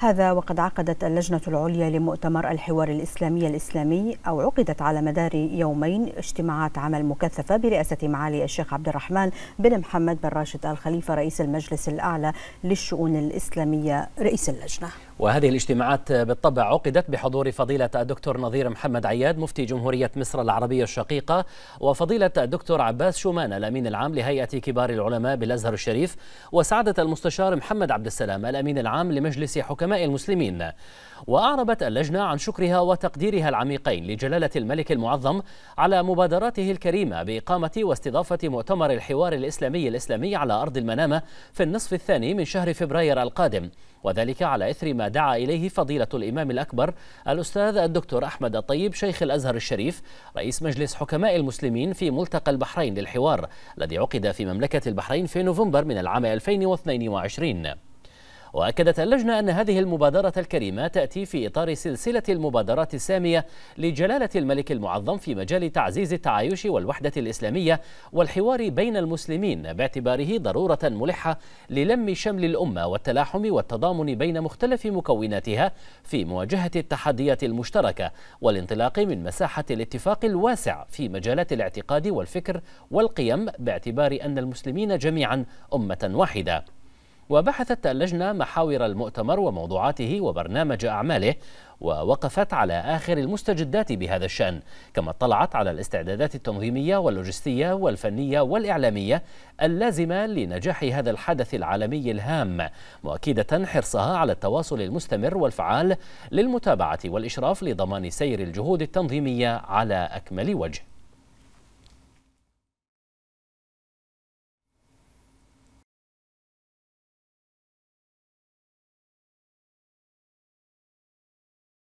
هذا وقد عقدت اللجنة العليا لمؤتمر الحوار الإسلامي الإسلامي أو عقدت على مدار يومين اجتماعات عمل مكثفة برئاسة معالي الشيخ عبد الرحمن بن محمد بن راشد الخليفة رئيس المجلس الأعلى للشؤون الإسلامية رئيس اللجنة وهذه الاجتماعات بالطبع عقدت بحضور فضيلة الدكتور نظير محمد عياد مفتي جمهورية مصر العربية الشقيقة وفضيلة الدكتور عباس شومان الأمين العام لهيئة كبار العلماء بالأزهر الشريف وسعادة المستشار محمد عبد السلام الأمين العام لمجلس حكماء المسلمين وأعربت اللجنة عن شكرها وتقديرها العميقين لجلالة الملك المعظم على مبادراته الكريمة بإقامة واستضافة مؤتمر الحوار الإسلامي الإسلامي على أرض المنامة في النصف الثاني من شهر فبراير القادم وذلك على إثر ما دعا إليه فضيلة الإمام الأكبر الأستاذ الدكتور أحمد الطيب شيخ الأزهر الشريف رئيس مجلس حكماء المسلمين في ملتقى البحرين للحوار الذي عقد في مملكة البحرين في نوفمبر من العام 2022 وأكدت اللجنة أن هذه المبادرة الكريمة تأتي في إطار سلسلة المبادرات السامية لجلالة الملك المعظم في مجال تعزيز التعايش والوحدة الإسلامية والحوار بين المسلمين باعتباره ضرورة ملحة للم شمل الأمة والتلاحم والتضامن بين مختلف مكوناتها في مواجهة التحديات المشتركة والانطلاق من مساحة الاتفاق الواسع في مجالات الاعتقاد والفكر والقيم باعتبار أن المسلمين جميعا أمة واحدة وبحثت اللجنة محاور المؤتمر وموضوعاته وبرنامج أعماله ووقفت على آخر المستجدات بهذا الشأن كما اطلعت على الاستعدادات التنظيمية واللوجستية والفنية والإعلامية اللازمة لنجاح هذا الحدث العالمي الهام مؤكدة حرصها على التواصل المستمر والفعال للمتابعة والإشراف لضمان سير الجهود التنظيمية على أكمل وجه